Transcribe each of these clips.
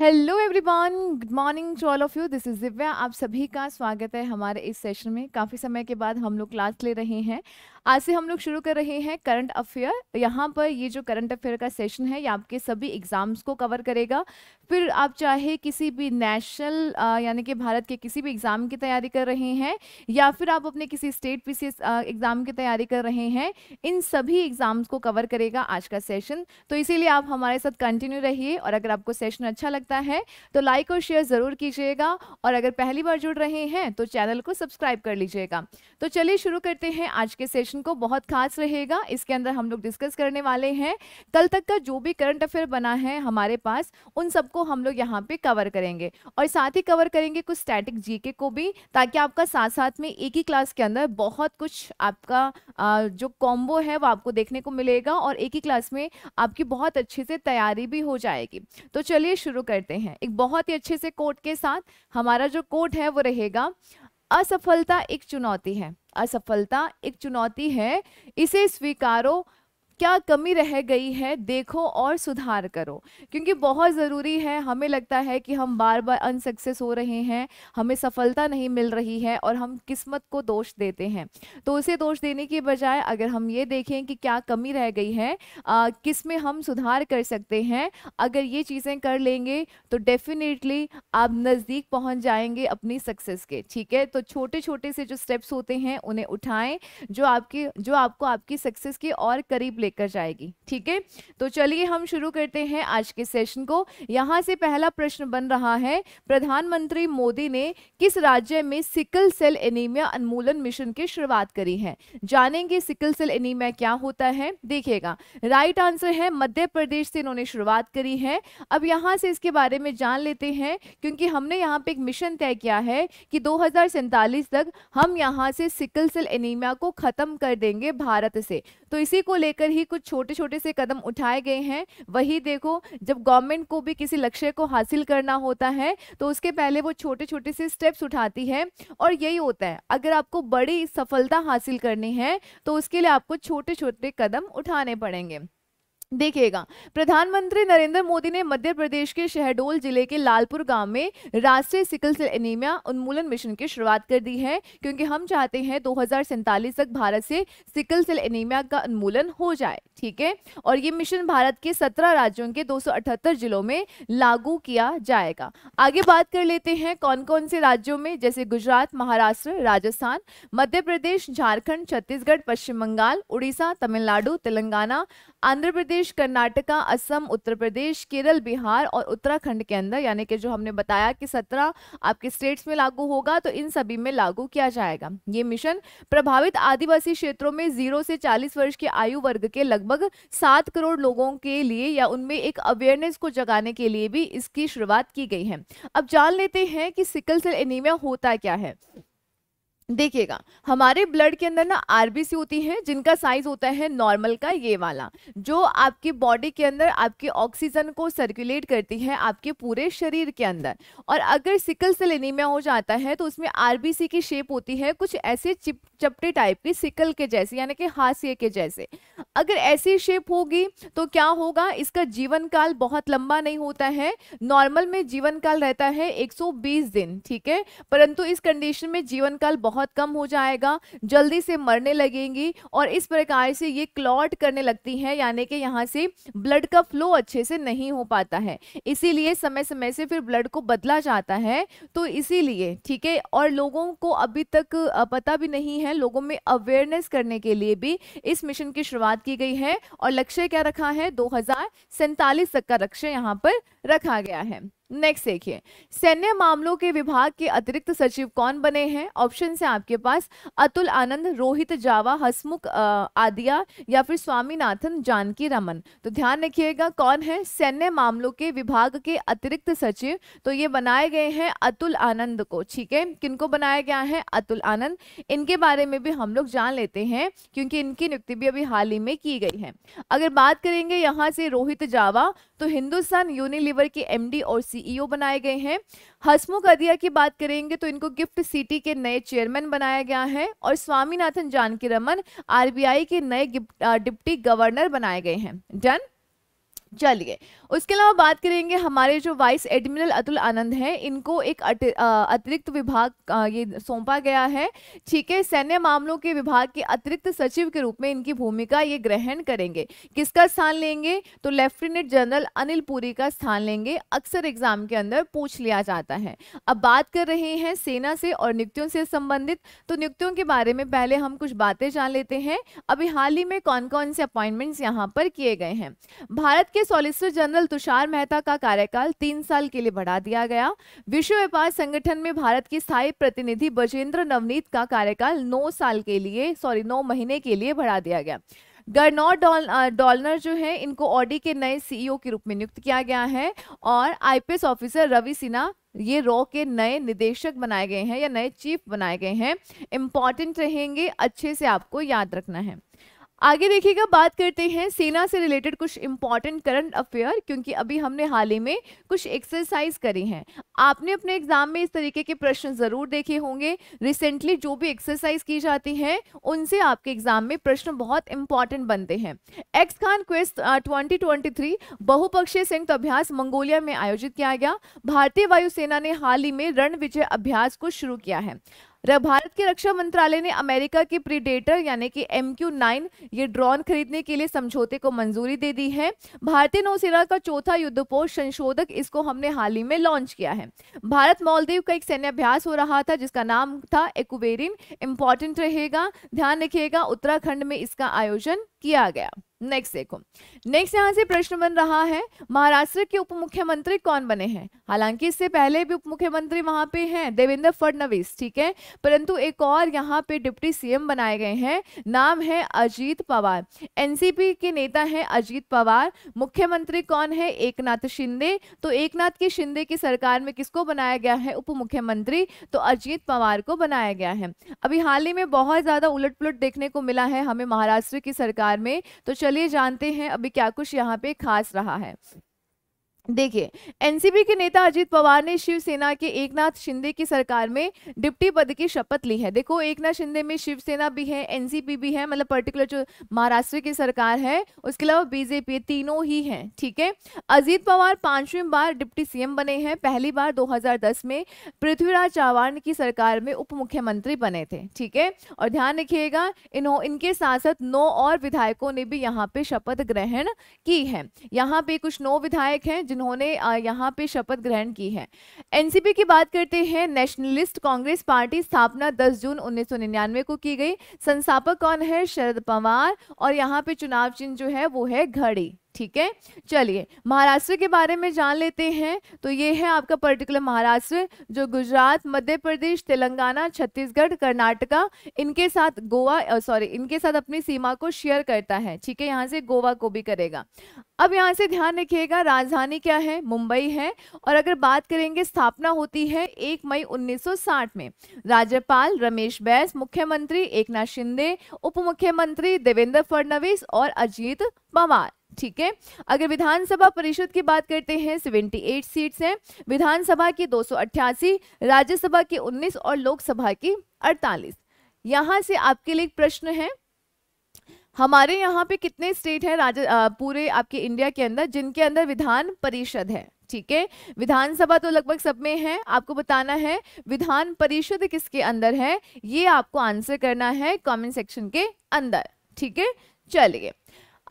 hello everyone good morning to all of you this is Divya आप सभी का स्वागत है हमारे इस सेशन में काफ़ी समय के बाद हम लोग क्लास ले रहे हैं आज से हम लोग शुरू कर रहे हैं करंट अफेयर यहाँ पर ये जो करंट अफेयर का सेशन है ये आपके सभी एग्जाम्स को कवर करेगा फिर आप चाहे किसी भी नेशनल यानी कि भारत के किसी भी एग्ज़ाम की तैयारी कर रहे हैं या फिर आप अपने किसी स्टेट पी एग्ज़ाम की तैयारी कर रहे हैं इन सभी एग्ज़ाम्स को कवर करेगा आज का सेशन तो इसीलिए आप हमारे साथ कंटिन्यू रहिए और अगर आपको सेशन अच्छा लगता है तो लाइक और शेयर ज़रूर कीजिएगा और अगर पहली बार जुड़ रहे हैं तो चैनल को सब्सक्राइब कर लीजिएगा तो चलिए शुरू करते हैं आज के सेशन को बहुत खास रहेगा इसके अंदर हम लोग डिस्कस करने वाले हैं कल तक का जो भी करंट अफेयर बना है हमारे पास उन सब को हम लोग यहाँ पे कवर करेंगे और साथ ही कवर करेंगे कुछ स्टैटिक जीके को भी ताकि आपका साथ साथ में एक ही क्लास के अंदर बहुत कुछ आपका जो कॉम्बो है वो आपको देखने को मिलेगा और एक ही क्लास में आपकी बहुत अच्छे से तैयारी भी हो जाएगी तो चलिए शुरू करते हैं एक बहुत ही अच्छे से कोट के साथ हमारा जो कोट है वो रहेगा असफलता एक चुनौती है असफलता एक चुनौती है इसे स्वीकारो क्या कमी रह गई है देखो और सुधार करो क्योंकि बहुत ज़रूरी है हमें लगता है कि हम बार बार अनसक्सेस हो रहे हैं हमें सफलता नहीं मिल रही है और हम किस्मत को दोष देते हैं तो उसे दोष देने के बजाय अगर हम ये देखें कि क्या कमी रह गई है किस में हम सुधार कर सकते हैं अगर ये चीज़ें कर लेंगे तो डेफिनेटली आप नज़दीक पहुँच जाएंगे अपनी सक्सेस के ठीक है तो छोटे छोटे से जो स्टेप्स होते हैं उन्हें उठाएँ जो आपकी जो आपको आपकी सक्सेस के और करीब लेकर जाएगी ठीक है तो चलिए हम शुरू करते हैं आज के सेशन को यहाँ से पहला प्रश्न बन रहा है प्रधानमंत्री मोदी ने किस राज्य में सिकल सेल एनीमिया उन्मूलन मिशन की शुरुआत करी है जानेंगे सिकल सेल एनीमिया क्या होता है देखिएगा राइट आंसर है मध्य प्रदेश से इन्होंने शुरुआत करी है अब यहाँ से इसके बारे में जान लेते हैं क्योंकि हमने यहाँ पे एक मिशन तय किया है कि दो तक हम यहाँ से सिकल सेल एनीमिया को खत्म कर देंगे भारत से तो इसी को लेकर ही कुछ छोटे छोटे से कदम उठाए गए हैं वही देखो जब गवर्नमेंट को भी किसी लक्ष्य को हासिल करना होता है तो उसके पहले वो छोटे छोटे से स्टेप्स उठाती है और यही होता है अगर आपको बड़ी सफलता हासिल करनी है तो उसके लिए आपको छोटे छोटे कदम उठाने पड़ेंगे देखिएगा प्रधानमंत्री नरेंद्र मोदी ने मध्य प्रदेश के शहडोल जिले के लालपुर गांव में राष्ट्रीय सिकल सेल एनीमिया उन्मूलन मिशन की शुरुआत कर दी है क्योंकि हम चाहते हैं दो तक भारत से सिकल सेल एनीमिया का उन्मूलन हो जाए ठीक है और ये मिशन भारत के 17 राज्यों के 278 जिलों में लागू किया जाएगा आगे बात कर लेते हैं कौन कौन से राज्यों में जैसे गुजरात महाराष्ट्र राजस्थान मध्य प्रदेश झारखंड छत्तीसगढ़ पश्चिम बंगाल उड़ीसा तमिलनाडु तेलंगाना आंध्र प्रदेश प्रदेश कर्नाटका असम उत्तर प्रदेश केरल बिहार और उत्तराखंड के अंदर यानी कि जो हमने बताया कि सत्रह आपके स्टेट्स में लागू होगा तो इन सभी में लागू किया जाएगा ये मिशन प्रभावित आदिवासी क्षेत्रों में जीरो से चालीस वर्ष के आयु वर्ग के लगभग सात करोड़ लोगों के लिए या उनमें एक अवेयरनेस को जगाने के लिए भी इसकी शुरुआत की गई है अब जान लेते हैं कि सिकल सेल एनीमिया होता क्या है देखिएगा हमारे ब्लड के अंदर ना आरबीसी होती है जिनका साइज होता है नॉर्मल का ये वाला जो आपकी बॉडी के अंदर आपके ऑक्सीजन को सर्कुलेट करती है आपके पूरे शरीर के अंदर और अगर सिकल सेल एनीमिया हो जाता है तो उसमें आरबीसी की शेप होती है कुछ ऐसे चिप चपटे टाइप की सिकल के जैसे यानी कि हाशिए के जैसे अगर ऐसी शेप होगी तो क्या होगा इसका जीवन काल बहुत लंबा नहीं होता है नॉर्मल में जीवन काल रहता है एक दिन ठीक है परंतु इस कंडीशन में जीवन काल बहुत बहुत कम हो जाएगा जल्दी से मरने लगेंगी और इस प्रकार से ये क्लॉट करने लगती हैं यानी कि यहाँ से ब्लड का फ्लो अच्छे से नहीं हो पाता है इसीलिए समय समय से फिर ब्लड को बदला जाता है तो इसीलिए ठीक है और लोगों को अभी तक पता भी नहीं है लोगों में अवेयरनेस करने के लिए भी इस मिशन की शुरुआत की गई है और लक्ष्य क्या रखा है दो तक का लक्ष्य यहाँ पर रखा गया है नेक्स्ट देखिए सैन्य मामलों के विभाग के अतिरिक्त सचिव कौन बने हैं ऑप्शन है आपके पास अतुल आनंद रोहित जावा हसमुख आदिया या फिर स्वामीनाथन जानकी रमन तो ध्यान रखिएगा कौन है सैन्य मामलों के विभाग के अतिरिक्त सचिव तो ये बनाए गए हैं अतुल आनंद को ठीक है किनको बनाया गया है अतुल आनंद इनके बारे में भी हम लोग जान लेते हैं क्योंकि इनकी नियुक्ति भी अभी हाल ही में की गई है अगर बात करेंगे यहाँ से रोहित जावा तो हिंदुस्तान यूनिलीवर के एमडी और सी सीईओ e बनाए गए हैं हसमुख अदिया की बात करेंगे तो इनको गिफ्ट सिटी के नए चेयरमैन बनाया गया है और स्वामीनाथन जानकी रमन आरबीआई के नए डिप्टी गवर्नर बनाए गए हैं डन चलिए उसके अलावा बात करेंगे हमारे जो वाइस एडमिरल अतुल आनंद हैं इनको एक अतिरिक्त विभाग ये सौंपा गया है ठीक है सैन्य मामलों के विभाग के अतिरिक्त सचिव के रूप में इनकी भूमिका ये ग्रहण करेंगे किसका स्थान लेंगे तो लेफ्टिनेंट जनरल अनिल पुरी का स्थान लेंगे अक्सर एग्जाम के अंदर पूछ लिया जाता है अब बात कर रहे हैं सेना से और नियुक्तियों से संबंधित तो नियुक्तियों के बारे में पहले हम कुछ बातें जान लेते हैं अभी हाल ही में कौन कौन से अपॉइंटमेंट्स यहाँ पर किए गए हैं भारत के में सॉलिसिटर जनरल तुषार मेहता का कार्यकाल तीन साल के लिए बढ़ा दिया गया विश्व व्यापार संगठन में भारत की स्थायी प्रतिनिधि बजेंद्र नवनीत का कार्यकाल नौ साल के लिए सॉरी नौ महीने के लिए बढ़ा दिया गया गर्नौर डॉल डॉलनर जो है इनको ऑडी के नए सीईओ के रूप में नियुक्त किया गया है और आईपीएस ऑफिसर रवि सिन्हा ये रॉ के नए निदेशक बनाए गए हैं या नए चीफ बनाए गए हैं इंपॉर्टेंट रहेंगे अच्छे से आपको याद रखना है आगे देखिएगा बात करते हैं सेना से रिलेटेड कुछ इंपॉर्टेंट करंट अफेयर क्योंकि अभी हमने हाल ही में कुछ एक्सरसाइज करी हैं आपने अपने एग्जाम में इस तरीके के प्रश्न जरूर देखे होंगे रिसेंटली जो भी एक्सरसाइज की जाती हैं उनसे आपके एग्जाम में प्रश्न बहुत इंपॉर्टेंट बनते हैं ex Khaan Quest twenty twenty बहुपक्षीय संयुक्त अभ्यास मंगोलिया में आयोजित किया गया भारतीय वायुसेना ने हाल ही में रण विजय अभ्यास को शुरू किया है भारत के रक्षा मंत्रालय ने अमेरिका के प्रीडेटर यानी कि एम क्यू नाइन ये ड्रोन खरीदने के लिए समझौते को मंजूरी दे दी है भारतीय नौसेना का चौथा युद्धपोष संशोधक इसको हमने हाल ही में लॉन्च किया है भारत मालदीव का एक सैन्य अभ्यास हो रहा था जिसका नाम था एक्वेरिन इंपॉर्टेंट रहेगा ध्यान रखिएगा उत्तराखंड में इसका आयोजन किया गया नेक्स्ट देखो नेक्स्ट यहाँ से प्रश्न बन रहा है महाराष्ट्र के उप मुख्यमंत्री कौन बने हैं हालांकि इससे पहले भी उप मुख्यमंत्री वहां पे हैं देवेंद्र फडणवीस ठीक है परंतु एक और यहाँ पे डिप्टी सीएम बनाए गए हैं नाम है अजीत पवार एनसीपी के नेता हैं अजीत पवार मुख्यमंत्री कौन है एक शिंदे तो एक के शिंदे की सरकार में किसको बनाया गया है उप मुख्यमंत्री तो अजीत पवार को बनाया गया है अभी हाल ही में बहुत ज्यादा उलट पुलट देखने को मिला है हमें महाराष्ट्र की सरकार में तो चलिए चलिए जानते हैं अभी क्या कुछ यहाँ पे खास रहा है देखिए एनसीपी के नेता अजीत पवार ने शिवसेना के एकनाथ शिंदे की सरकार में डिप्टी पद की शपथ ली है देखो एकनाथ शिंदे में शिवसेना भी है एनसीपी भी है मतलब पर्टिकुलर जो महाराष्ट्र की सरकार है उसके अलावा बीजेपी तीनों ही हैं ठीक है अजीत पवार पांचवी बार डिप्टी सीएम बने हैं पहली बार 2010 में पृथ्वीराज चौहान की सरकार में उप मुख्यमंत्री बने थे ठीक है और ध्यान रखिएगा इन्हों इनके साथ साथ नौ और विधायकों ने भी यहाँ पे शपथ ग्रहण की है यहाँ पे कुछ नौ विधायक हैं जिन्होंने यहाँ पे शपथ ग्रहण की है एनसीपी की बात करते हैं नेशनलिस्ट कांग्रेस पार्टी स्थापना 10 जून 1999 को की गई संस्थापक कौन है शरद पवार और यहाँ पे चुनाव चिन्ह जो है वो है घड़ी ठीक है चलिए महाराष्ट्र के बारे में जान लेते हैं तो ये है आपका पर्टिकुलर महाराष्ट्र जो गुजरात मध्य प्रदेश तेलंगाना छत्तीसगढ़ कर्नाटका इनके साथ गोवा सॉरी इनके साथ अपनी सीमा को शेयर करता है ठीक है यहाँ से गोवा को भी करेगा अब यहाँ से ध्यान रखिएगा राजधानी क्या है मुंबई है और अगर बात करेंगे स्थापना होती है एक मई उन्नीस में राज्यपाल रमेश बैस मुख्यमंत्री एक शिंदे उप मुख्यमंत्री देवेंद्र फडणवीस और अजीत पवार ठीक है अगर विधानसभा परिषद की बात करते हैं 78 सीट्स हैं विधानसभा की दो राज्यसभा की 19 और लोकसभा की 48 यहाँ से आपके लिए एक प्रश्न है हमारे यहाँ पे कितने स्टेट हैं राज्य पूरे आपके इंडिया के अंदर जिनके अंदर विधान परिषद है ठीक है विधानसभा तो लगभग सब में है आपको बताना है विधान परिषद किसके अंदर है ये आपको आंसर करना है कॉमेंट सेक्शन के अंदर ठीक है चलिए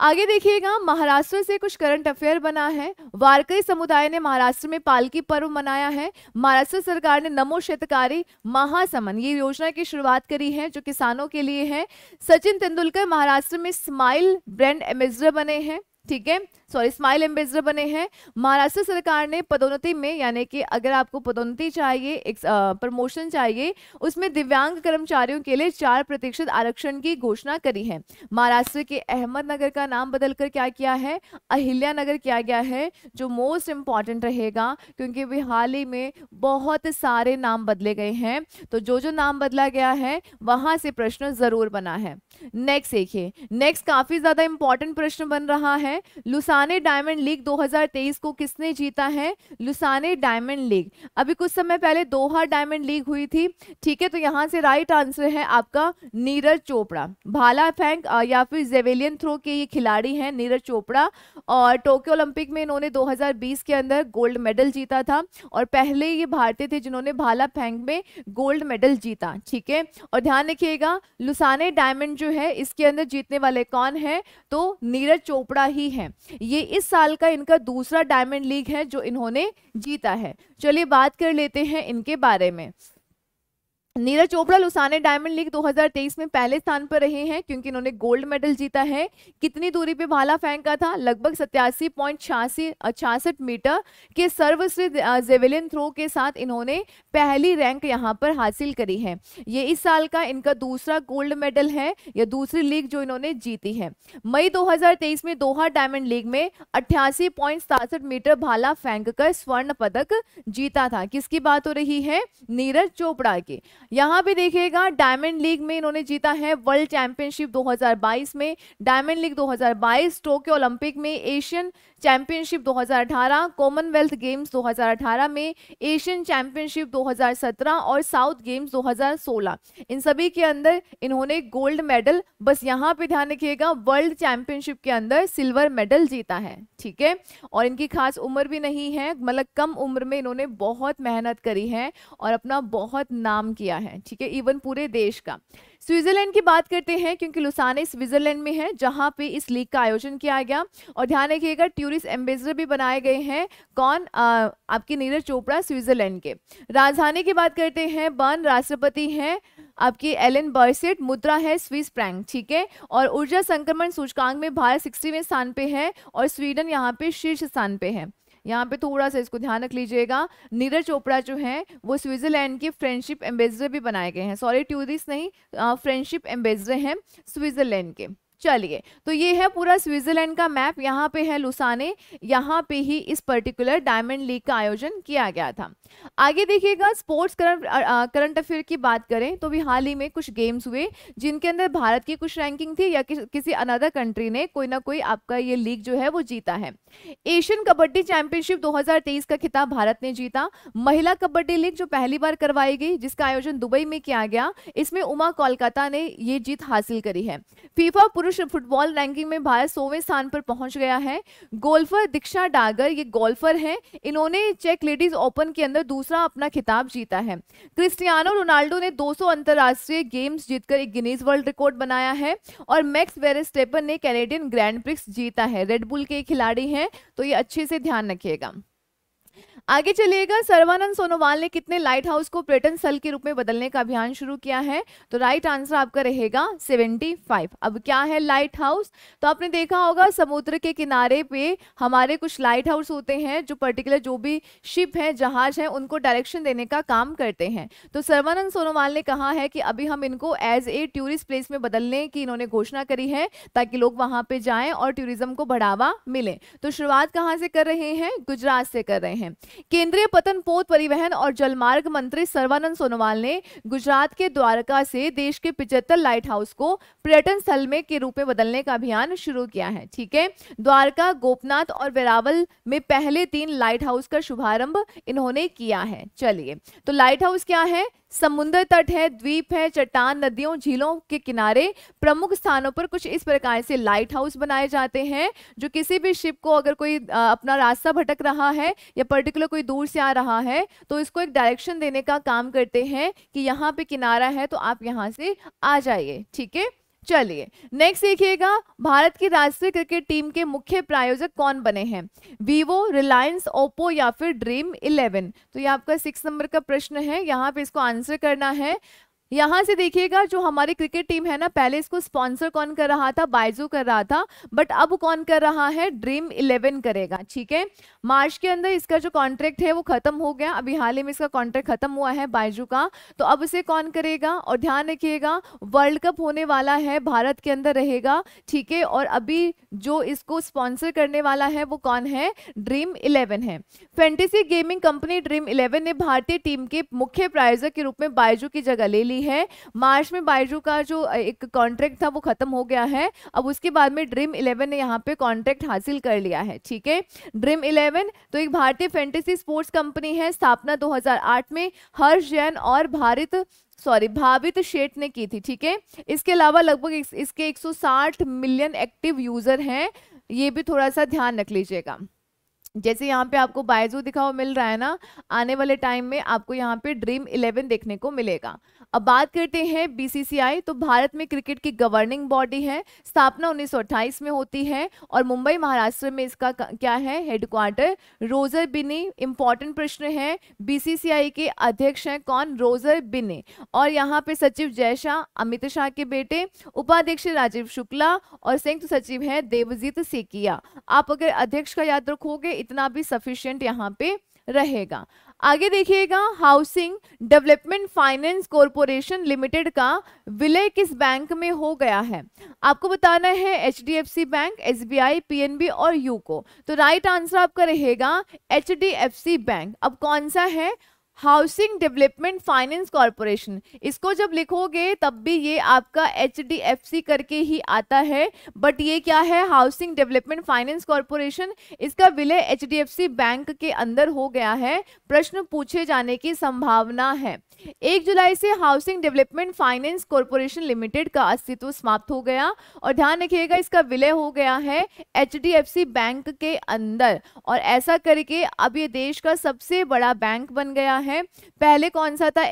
आगे देखिएगा महाराष्ट्र से कुछ करंट अफेयर बना है वारकरी समुदाय ने महाराष्ट्र में पालकी पर्व मनाया है महाराष्ट्र सरकार ने नमो शेतकारी महासमन ये योजना की शुरुआत करी है जो किसानों के लिए है सचिन तेंदुलकर महाराष्ट्र में स्माइल ब्रांड एम्बेसडर बने हैं ठीक है सॉरी स्माइल एम्बेसडर बने हैं महाराष्ट्र सरकार ने पदोन्नति में यानी कि अगर आपको पदोन्नति चाहिए एक प्रमोशन चाहिए उसमें दिव्यांग कर्मचारियों के लिए चार प्रतिशत आरक्षण की घोषणा करी है महाराष्ट्र के अहमदनगर का नाम बदलकर क्या किया है अहिल्या नगर किया गया है जो मोस्ट इम्पॉर्टेंट रहेगा क्योंकि अभी हाल ही में बहुत सारे नाम बदले गए हैं तो जो जो नाम बदला गया है वहाँ से प्रश्न ज़रूर बना है नेक्स्ट देखिए नेक्स्ट काफ़ी ज़्यादा इम्पॉर्टेंट प्रश्न बन रहा है है लुसाने डायमंड लीग 2023 को किसने जीता है लुसाने डायमंड लीग अभी कुछ समय पहले दोहा डायमंड लीग हुई थी ठीक है तो यहाँ से राइट आंसर है आपका नीरज चोपड़ा भाला फेंक या फिर जेवेलियन थ्रो के ये खिलाड़ी हैं नीरज चोपड़ा और टोक्यो ओलंपिक में इन्होंने दो के अंदर गोल्ड मेडल जीता था और पहले ये भारतीय थे जिन्होंने भाला फेंक में गोल्ड मेडल जीता ठीक है और ध्यान रखिएगा लुसाने डायमंड जो है इसके अंदर जीतने वाले कौन है तो नीरज चोपड़ा ही ही है ये इस साल का इनका दूसरा डायमंड लीग है जो इन्होंने जीता है चलिए बात कर लेते हैं इनके बारे में Neeraj Chopra Lausanne Diamond League 2023 में पहले स्थान पर रहे हैं क्योंकि इन्होंने गोल्ड मेडल जीता है कितनी दूरी पे भाला फेंका था लगभग सत्यासी पॉइंट छियासी छियासठ मीटर के सर्वश्रेष्ठ जेवेलियन थ्रो के साथ इन्होंने पहली रैंक यहां पर हासिल करी है ये इस साल का इनका दूसरा गोल्ड मेडल है या दूसरी लीग जो इन्होंने जीती है मई दो में दोहा डायमंड लीग में अट्ठासी मीटर भाला फेंक स्वर्ण पदक जीता था किसकी बात हो रही है नीरज चोपड़ा की यहाँ पे देखिएगा डायमंड लीग में इन्होंने जीता है वर्ल्ड चैंपियनशिप 2022 में डायमंड लीग 2022 टोक्यो ओलंपिक में एशियन चैंपियनशिप 2018 कॉमनवेल्थ गेम्स 2018 में एशियन चैंपियनशिप 2017 और साउथ गेम्स 2016 इन सभी के अंदर इन्होंने गोल्ड मेडल बस यहाँ पे ध्यान रखिएगा वर्ल्ड चैंपियनशिप के अंदर सिल्वर मेडल जीता है ठीक है और इनकी खास उम्र भी नहीं है मतलब कम उम्र में इन्होंने बहुत मेहनत करी है और अपना बहुत नाम किया है है ठीक है इवन पूरे देश का स्विट्जरलैंड की बात करते हैं क्योंकि लुसाने स्विट्जरलैंड में है जहाँ पे इस लीग का आयोजन किया गया और ध्यान रखिएगा टूरिस्ट एम्बेसडर भी बनाए गए हैं कौन आ, आपके नीरज चोपड़ा स्विट्जरलैंड के राजधानी की बात करते हैं बर्न राष्ट्रपति हैं आपकी एलन बर्सेट मुद्रा है स्विस प्रैंक ठीक है और ऊर्जा संक्रमण सूचकांक में भारत सिक्सटीवें स्थान पे है और स्वीडन यहाँ पे शीर्ष स्थान पे है यहाँ पे थोड़ा सा इसको ध्यान रख लीजिएगा नीरज चोपड़ा जो है वो स्विट्जरलैंड के फ्रेंडशिप एम्बेसडर भी बनाए गए हैं सॉरी टूरिस्ट नहीं फ्रेंडशिप एम्बेसडर हैं स्विट्जरलैंड के चलिए तो ये है पूरा स्विट्जरलैंड का मैप यहाँ पे है लुसाने यहाँ पे ही इस पर्टिकुलर डायमंड लीग का आयोजन किया गया था आगे देखिएगा स्पोर्ट्स करंट करंट अफेयर की बात करें तो भी हाल ही में कुछ गेम्स हुए जिनके अंदर भारत की कुछ रैंकिंग थी या कि, किसी अनदर कंट्री ने कोई ना कोई आपका ये लीग जो है वो जीता है एशियन कबड्डी चैंपियनशिप दो का खिताब भारत ने जीता महिला कबड्डी लीग जो पहली बार करवाई गई जिसका आयोजन दुबई में किया गया इसमें उमा कोलकाता ने ये जीत हासिल करी है फीफा पुरुष पुरुष फुटबॉल रैंकिंग में भारत सोवें स्थान पर पहुंच गया है गोल्फर दीक्षा डागर ये गोल्फर हैं इन्होंने चेक लेडीज ओपन के अंदर दूसरा अपना खिताब जीता है क्रिस्टियानो रोनाल्डो ने 200 सौ अंतर्राष्ट्रीय गेम्स जीतकर एक गिनीज वर्ल्ड रिकॉर्ड बनाया है और मैक्स वेरेस्टेपन ने कैनेडियन ग्रैंड प्रिक्स जीता है रेडबुल के खिलाड़ी हैं तो ये अच्छे से ध्यान रखिएगा आगे चलिएगा सर्वानंद सोनोवाल ने कितने लाइट हाउस को पर्यटन स्थल के रूप में बदलने का अभियान शुरू किया है तो राइट आंसर आपका रहेगा 75 अब क्या है लाइट हाउस तो आपने देखा होगा समुद्र के किनारे पे हमारे कुछ लाइट हाउस होते हैं जो पर्टिकुलर जो भी शिप है जहाज है उनको डायरेक्शन देने का काम करते हैं तो सर्वानंद सोनोवाल ने कहा है कि अभी हम इनको एज ए टूरिस्ट प्लेस में बदलने की इन्होंने घोषणा करी है ताकि लोग वहां पे जाए और टूरिज्म को बढ़ावा मिले तो शुरुआत कहाँ से कर रहे हैं गुजरात से कर रहे हैं हैं केंद्रीय पतन पोत परिवहन और जलमार्ग मंत्री सर्वानंद सोनोवाल ने गुजरात के द्वारका से देश के पिचहत्तर लाइट हाउस को पर्यटन स्थल में के रूप में बदलने का अभियान शुरू किया है ठीक है द्वारका गोपनाथ और वेरावल में पहले तीन लाइट हाउस का शुभारंभ इन्होंने किया है चलिए तो लाइट हाउस क्या है समुद्र तट है द्वीप है चट्टान नदियों झीलों के किनारे प्रमुख स्थानों पर कुछ इस प्रकार से लाइट हाउस बनाए जाते हैं जो किसी भी शिप को अगर कोई अपना रास्ता भटक रहा है या पर्टिकुलर कोई दूर से आ रहा है तो इसको एक डायरेक्शन देने का काम करते हैं कि यहाँ पे किनारा है तो आप यहाँ से आ जाइए ठीक है चलिए नेक्स्ट देखिएगा भारत की राष्ट्रीय क्रिकेट टीम के मुख्य प्रायोजक कौन बने हैं वीवो रिलायंस ओप्पो या फिर ड्रीम इलेवन तो ये आपका सिक्स नंबर का प्रश्न है यहाँ पे इसको आंसर करना है यहाँ से देखिएगा जो हमारी क्रिकेट टीम है ना पहले इसको स्पॉन्सर कौन कर रहा था बाइजू कर रहा था बट अब कौन कर रहा है ड्रीम इलेवन करेगा ठीक है मार्च के अंदर इसका जो कॉन्ट्रैक्ट है वो खत्म हो गया अभी हाल ही में इसका कॉन्ट्रैक्ट खत्म हुआ है बायजू का तो अब इसे कौन करेगा और ध्यान रखिएगा वर्ल्ड कप होने वाला है भारत के अंदर रहेगा ठीक है और अभी जो इसको स्पॉन्सर करने वाला है वो कौन है ड्रीम इलेवन है fantasy gaming company Dream Eleven ने भारतीय टीम के मुख्य प्रायोजक के रूप में बायजू की जगह ले ली ली है मार्च में बायजू का जो एक कॉन्ट्रैक्ट था वो खत्म हो गया है अब उसके बाद में ड्रीम इलेवन ने यहाँ पे कॉन्ट्रैक्ट हासिल कर लिया है ठीक है ड्रीम इलेवन तो एक भारतीय फैंटेसी स्पोर्ट्स कंपनी है स्थापना दो में हर्ष जैन और भारत सॉरी भावित शेठ ने की थी ठीक है इसके अलावा लगभग इस, इसके 160 मिलियन एक्टिव यूजर हैं ये भी थोड़ा सा ध्यान रख लीजिएगा जैसे यहाँ पे आपको बायजू दिखा हुआ मिल रहा है ना आने वाले टाइम में आपको यहाँ पे ड्रीम इलेवन देखने को मिलेगा अब बात करते हैं बीसीसीआई तो भारत में क्रिकेट की गवर्निंग बॉडी है स्थापना उन्नीस में होती है और मुंबई महाराष्ट्र में इसका क्या है हेडक्वार्टर रोजर बिनी इंपॉर्टेंट प्रश्न है बीसीसीआई के अध्यक्ष हैं कौन रोजर बिनी और यहाँ पे सचिव जय शाह अमित शाह के बेटे उपाध्यक्ष राजीव शुक्ला और संयुक्त सचिव है देवजीत सेकिया आप अगर अध्यक्ष का याद रखोगे इतना भी सफिशियंट यहाँ पे रहेगा आगे देखिएगा Housing development finance corporation limited का विलय किस बैंक में हो गया है आपको बताना है H D F C bank S B I P N B और यूको तो राइट आंसर आपका रहेगा H D F C bank अब कौन सा है हाउसिंग डेवलपमेंट फाइनेंस कॉरपोरेशन इसको जब लिखोगे तब भी ये आपका एच डी एफ सी करके ही आता है बट ये क्या है हाउसिंग डेवलपमेंट फाइनेंस कॉरपोरेशन इसका विलय H D F C bank के अंदर हो गया है प्रश्न पूछे जाने की संभावना है एक जुलाई से housing development finance corporation limited का अस्तित्व समाप्त हो गया और ध्यान रखिएगा इसका विलय हो गया है H D F C bank के अंदर और ऐसा करके अब ये देश का सबसे बड़ा बैंक बन गया है है पहले कौन सा था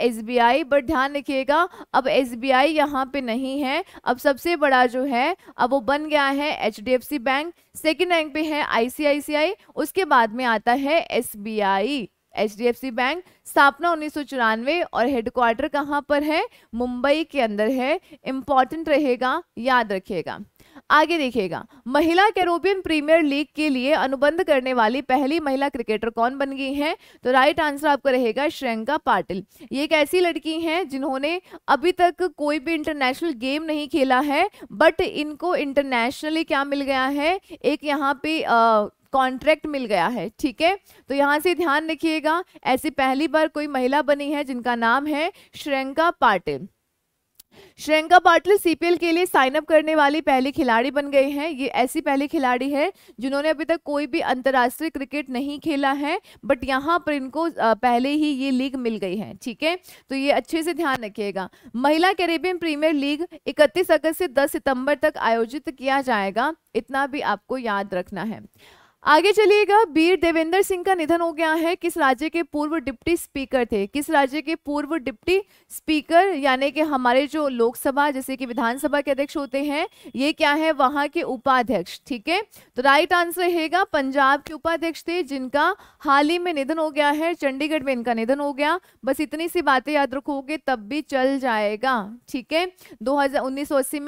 आई बट ध्यान रखिएगा अब एसबीआई यहाँ पर नहीं है अब सबसे बड़ा जो है अब वो बन गया है एचडीएफसी बैंक सेकेंड रैंक पे है आई उसके बाद में आता है I H D F C bank स्थापना उन्नीस सौ चौरानवे और हेडक्वार्टर कहाँ पर है मुंबई के अंदर है इम्पॉर्टेंट रहेगा याद रखिएगा आगे देखिएगा महिला कैरोबियन प्रीमियर लीग के लिए अनुबंध करने वाली पहली महिला क्रिकेटर कौन बन गई हैं तो राइट आंसर आपका रहेगा श्रियंका पाटिल ये एक ऐसी लड़की हैं जिन्होंने अभी तक कोई भी इंटरनेशनल गेम नहीं खेला है बट इनको इंटरनेशनली क्या मिल गया है एक यहाँ पे आ, कॉन्ट्रैक्ट मिल गया है ठीक है तो यहाँ से ध्यान रखिएगा ऐसी पहली बार कोई महिला बनी है जिनका नाम है श्रियंका पाटिल श्रेंका पाटिल सीपीएल के लिए साइन अप करने वाली पहली खिलाड़ी बन गई हैं ये ऐसी पहली खिलाड़ी है जिन्होंने अभी तक कोई भी अंतर्राष्ट्रीय क्रिकेट नहीं खेला है बट यहाँ पर इनको पहले ही ये लीग मिल गई है ठीक है तो ये अच्छे से ध्यान रखिएगा महिला कैरेबियन प्रीमियर लीग 31 अगस्त से 10 सितंबर तक आयोजित किया जाएगा इतना भी आपको याद रखना है आगे चलिएगा बीर देवेंद्र सिंह का निधन हो गया है किस राज्य के पूर्व डिप्टी स्पीकर थे किस राज्य के पूर्व डिप्टी स्पीकर यानी कि हमारे जो लोकसभा जैसे कि विधानसभा के अध्यक्ष होते हैं ये क्या है वहां के उपाध्यक्ष ठीक है तो राइट आंसर रहेगा पंजाब के उपाध्यक्ष थे जिनका हाल ही में निधन हो गया है चंडीगढ़ में इनका निधन हो गया बस इतनी सी बातें याद रखोगे तब भी चल जाएगा ठीक है दो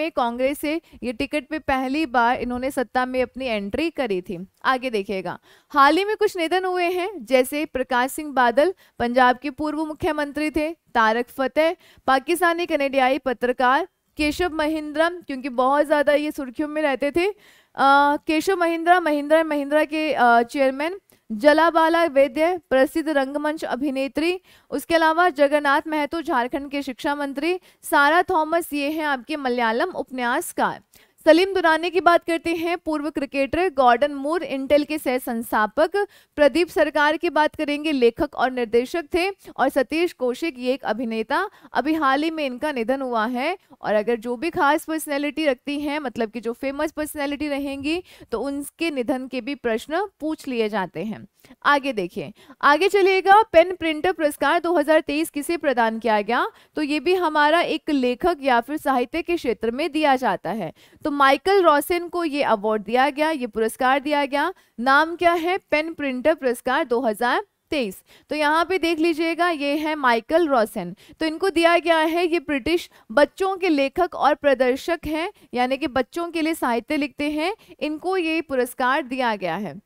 में कांग्रेस से ये टिकट पे पहली बार इन्होंने सत्ता में अपनी एंट्री करी थी आगे आगे देखिएगा हाल ही में कुछ निधन हुए हैं जैसे प्रकाश सिंह बादल पंजाब के पूर्व मुख्यमंत्री थे तारक फतेह पाकिस्तानी कनेडियाई पत्रकार केशव महिंद्रा क्योंकि बहुत ज़्यादा ये सुर्खियों में रहते थे आ, केशव महिंद्रा महिंद्रा महिंद्रा के चेयरमैन जलाबाला वैद्य प्रसिद्ध रंगमंच अभिनेत्री उसके अलावा जगन्नाथ महतो झारखंड के शिक्षा मंत्री सारा थॉमस ये हैं आपके मलयालम उपन्यासकार सलीम दुरानी की बात करते हैं पूर्व क्रिकेटर गॉर्डन मूर इंटेल के सह संस्थापक प्रदीप सरकार की बात करेंगे लेखक और निर्देशक थे और सतीश कौशिक ये एक अभिनेता अभी हाल ही में इनका निधन हुआ है और अगर जो भी खास पर्सनैलिटी रखती हैं मतलब कि जो फेमस पर्सनैलिटी रहेंगी तो उनके निधन के भी प्रश्न पूछ लिए जाते हैं आगे देखिए आगे चलिएगा पेन प्रिंटर पुरस्कार 2023 किसे प्रदान किया गया तो ये भी हमारा एक लेखक या फिर साहित्य के क्षेत्र में दिया जाता है तो माइकल रॉसन को ये अवार्ड दिया गया ये पुरस्कार दिया गया नाम क्या है पेन प्रिंटर पुरस्कार 2023 तो यहाँ पे देख लीजिएगा ये है माइकल रॉसन तो इनको दिया गया है ये ब्रिटिश बच्चों के लेखक और प्रदर्शक हैं यानी कि बच्चों के लिए साहित्य लिखते हैं इनको ये पुरस्कार दिया गया है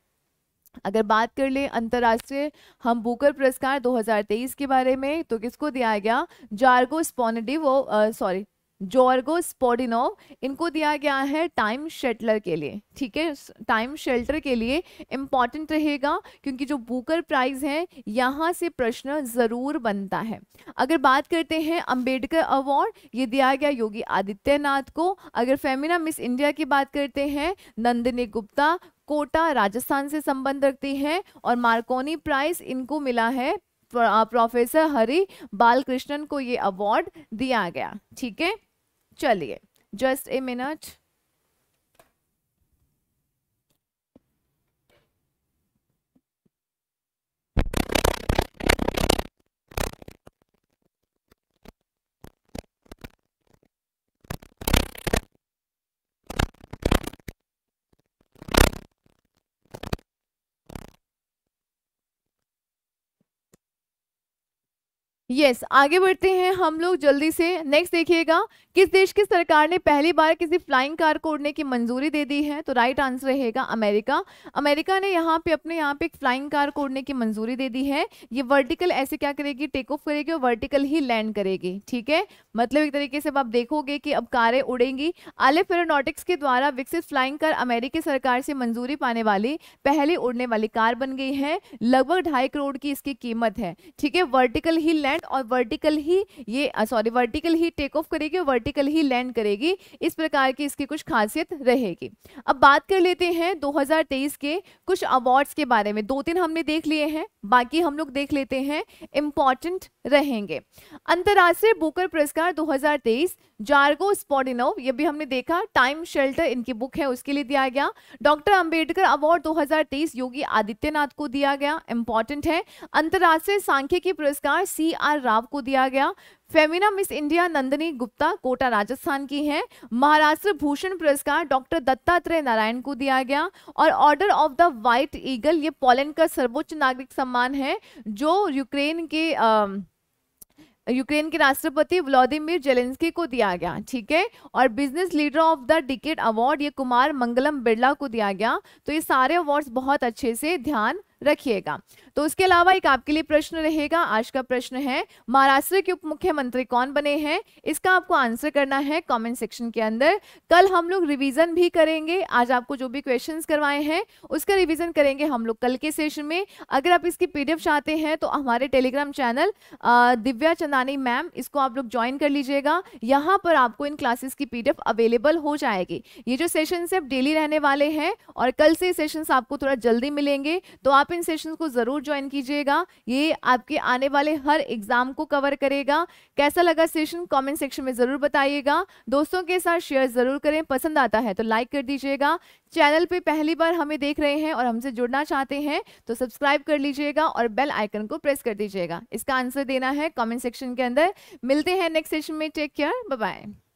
अगर बात कर ले अंतर्राष्ट्रीय हम बुकर पुरस्कार 2023 के बारे में तो किसको दिया गया जार्गो स्पोनडिव सॉरी जॉर्गो स्पोडिनोव इनको दिया गया है टाइम शेटलर के लिए ठीक है टाइम शेल्टर के लिए इम्पॉर्टेंट रहेगा क्योंकि जो बुकर प्राइज है यहाँ से प्रश्न ज़रूर बनता है अगर बात करते हैं अंबेडकर अवार्ड ये दिया गया योगी आदित्यनाथ को अगर फेमिना मिस इंडिया की बात करते हैं नंदिनी गुप्ता कोटा राजस्थान से संबंध रखती हैं और मार्कोनी प्राइज इनको मिला है प्रोफेसर हरि बालकृष्णन को ये अवार्ड दिया गया ठीक है चलिए just a minute yes yes, आगे बढ़ते हैं हम लोग जल्दी से नेक्स्ट देखिएगा किस देश की सरकार ने पहली बार किसी फ्लाइंग कार को उड़ने की मंजूरी दे दी है तो राइट आंसर रहेगा अमेरिका अमेरिका ने यहाँ पे अपने यहाँ पे एक फ्लाइंग कार को उड़ने की मंजूरी दे दी है ये वर्टिकल ऐसे क्या करेगी टेक ऑफ करेगी और वर्टिकल ही लैंड करेगी ठीक है मतलब एक तरीके से अब आप देखोगे कि अब कारें उड़ेंगी आलिफ फेरोनोटिक्स के द्वारा विकसित फ्लाइंग कार अमेरिकी सरकार से मंजूरी पाने वाली पहली उड़ने वाली कार बन गई है लगभग ढाई करोड़ की इसकी कीमत है ठीक है वर्टिकल ही लैंड लैंड और वर्टिकल ही ये सॉरी वर्टिकल ही टेक ऑफ करेगी और वर्टिकल ही लैंड करेगी इस प्रकार की इसकी कुछ खासियत रहेगी अब बात कर लेते हैं 2023 के कुछ अवार्ड्स के बारे में दो तीन हमने देख लिए हैं बाकी हम लोग देख लेते हैं इम्पॉर्टेंट रहेंगे अंतर्राष्ट्रीय बुकर पुरस्कार 2023 जार्गो स्पॉडिनोव ये भी हमने देखा टाइम शेल्टर इनकी बुक है उसके लिए दिया गया डॉक्टर अंबेडकर अवार्ड 2023 योगी आदित्यनाथ को दिया गया इम्पॉर्टेंट है अंतर्राष्ट्रीय सांख्यिकी पुरस्कार सी आर राव को दिया गया फेमिना मिस इंडिया नंदनी गुप्ता कोटा राजस्थान की हैं महाराष्ट्र भूषण पुरस्कार डॉक्टर दत्तात्रेय नारायण को दिया गया और order of the white eagle ये पोलैंड का सर्वोच्च नागरिक सम्मान है जो यूक्रेन के आ, यूक्रेन के राष्ट्रपति व्लादिमीर जेलेंस्की को दिया गया ठीक है और business leader of the decade award ये कुमार मंगलम बिरला को दिया गया तो ये सारे अवार्ड्स बहुत अच्छे से ध्यान रखिएगा तो उसके अलावा एक आपके लिए प्रश्न रहेगा आज का प्रश्न है महाराष्ट्र के उप मुख्यमंत्री कौन बने हैं इसका आपको आंसर करना है कमेंट सेक्शन के अंदर कल हम लोग रिवीजन भी करेंगे आज आपको जो भी क्वेश्चंस करवाए हैं उसका रिवीजन करेंगे हम लोग कल के सेशन में अगर आप इसकी पी चाहते हैं तो हमारे telegram channel Divya Chandani ma'am इसको आप लोग ज्वाइन कर लीजिएगा यहाँ पर आपको इन क्लासेस की पी अवेलेबल हो जाएगी ये जो सेशन से डेली रहने वाले हैं और कल से सेशन आपको थोड़ा जल्दी मिलेंगे तो आप आप इन सेशंस को ज़रूर ज्वाइन कीजिएगा ये आपके आने वाले हर एग्ज़ाम को कवर करेगा कैसा लगा सेशन कमेंट सेक्शन में ज़रूर बताइएगा दोस्तों के साथ शेयर ज़रूर करें पसंद आता है तो लाइक कर दीजिएगा चैनल पे पहली बार हमें देख रहे हैं और हमसे जुड़ना चाहते हैं तो सब्सक्राइब कर लीजिएगा और बेल आइकन को प्रेस कर दीजिएगा इसका आंसर देना है कमेंट सेक्शन के अंदर मिलते हैं नेक्स्ट सेशन में टेक केयर बाय